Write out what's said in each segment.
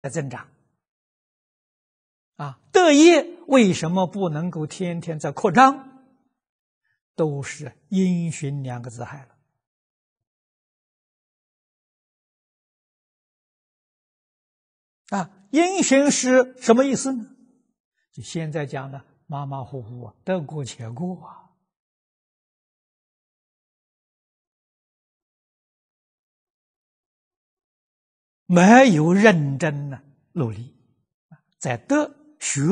在增长啊，德业为什么不能够天天在扩张？都是因循两个字害了。啊，因循是什么意思呢？就现在讲的马马虎虎得过且过啊。没有认真呢，努力，在德学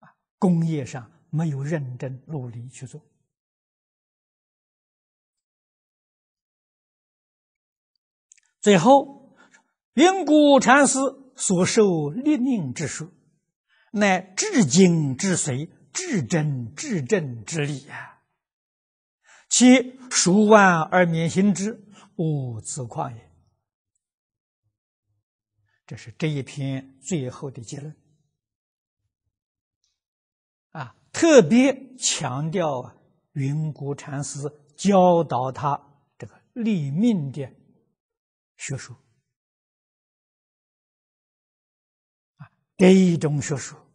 啊、工业上没有认真努力去做。最后，云谷禅师所授立命之说，乃至精至髓、至真至正之理啊！其熟万而免行之，无自旷也。这是这一篇最后的结论啊！特别强调啊，云谷禅师教导他这个立命的学说啊，这一种学说，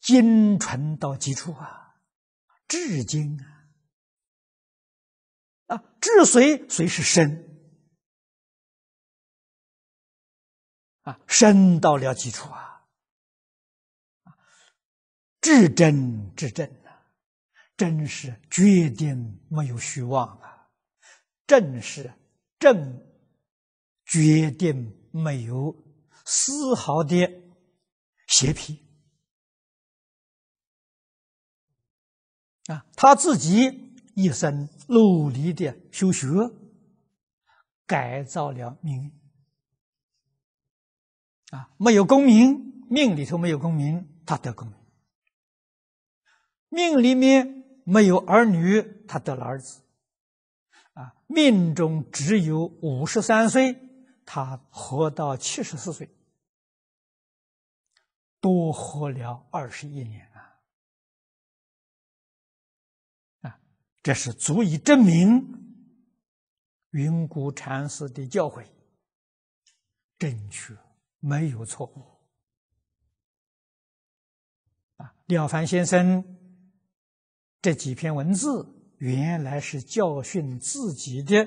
精纯到极处啊，至今啊，啊，治髓，是身。啊，深到了基础啊！啊，至真至正呐，真是决定没有虚妄啊，正是正决定没有丝毫的邪僻啊！他自己一生努力的修学，改造了命运。啊，没有功名，命里头没有功名，他得功名；命里面没有儿女，他得了儿子。啊，命中只有五十三岁，他活到七十四岁，多活了二十一年啊！啊，这是足以证明云谷禅师的教诲正确。没有错，啊，了凡先生这几篇文字原来是教训自己的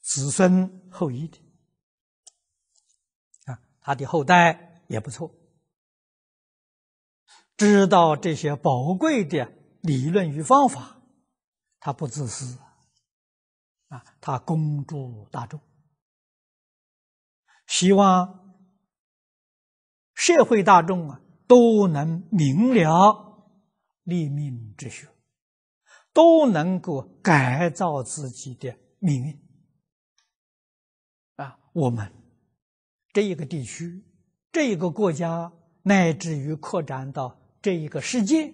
子孙后裔的，啊，他的后代也不错，知道这些宝贵的理论与方法，他不自私，啊，他公诸大众，希望。社会大众啊，都能明了立命之学，都能够改造自己的命运。啊，我们这一个地区、这一个国家，乃至于扩展到这一个世界。